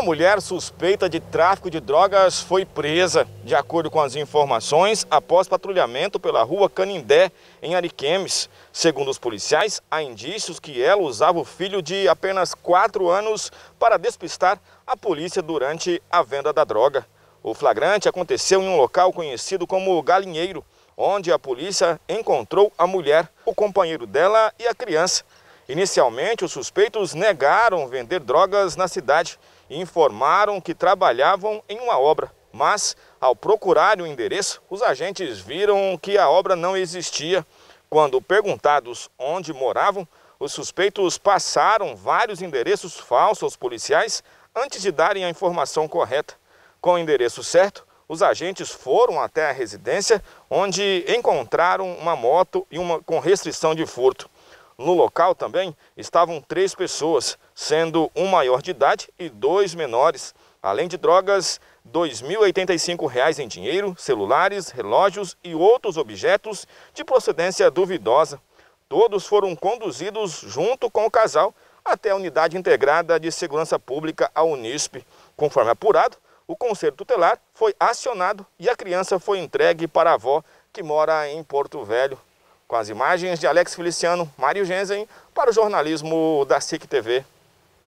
Uma mulher suspeita de tráfico de drogas foi presa, de acordo com as informações, após patrulhamento pela rua Canindé, em Ariquemes. Segundo os policiais, há indícios que ela usava o filho de apenas 4 anos para despistar a polícia durante a venda da droga. O flagrante aconteceu em um local conhecido como Galinheiro, onde a polícia encontrou a mulher, o companheiro dela e a criança. Inicialmente, os suspeitos negaram vender drogas na cidade e informaram que trabalhavam em uma obra. Mas, ao procurarem o endereço, os agentes viram que a obra não existia. Quando perguntados onde moravam, os suspeitos passaram vários endereços falsos aos policiais antes de darem a informação correta. Com o endereço certo, os agentes foram até a residência, onde encontraram uma moto e uma com restrição de furto. No local também estavam três pessoas, sendo um maior de idade e dois menores. Além de drogas, R$ 2.085 em dinheiro, celulares, relógios e outros objetos de procedência duvidosa. Todos foram conduzidos junto com o casal até a Unidade Integrada de Segurança Pública, a Unisp. Conforme apurado, o Conselho Tutelar foi acionado e a criança foi entregue para a avó, que mora em Porto Velho. Com as imagens de Alex Feliciano, Mário Genzen, para o jornalismo da SIC TV.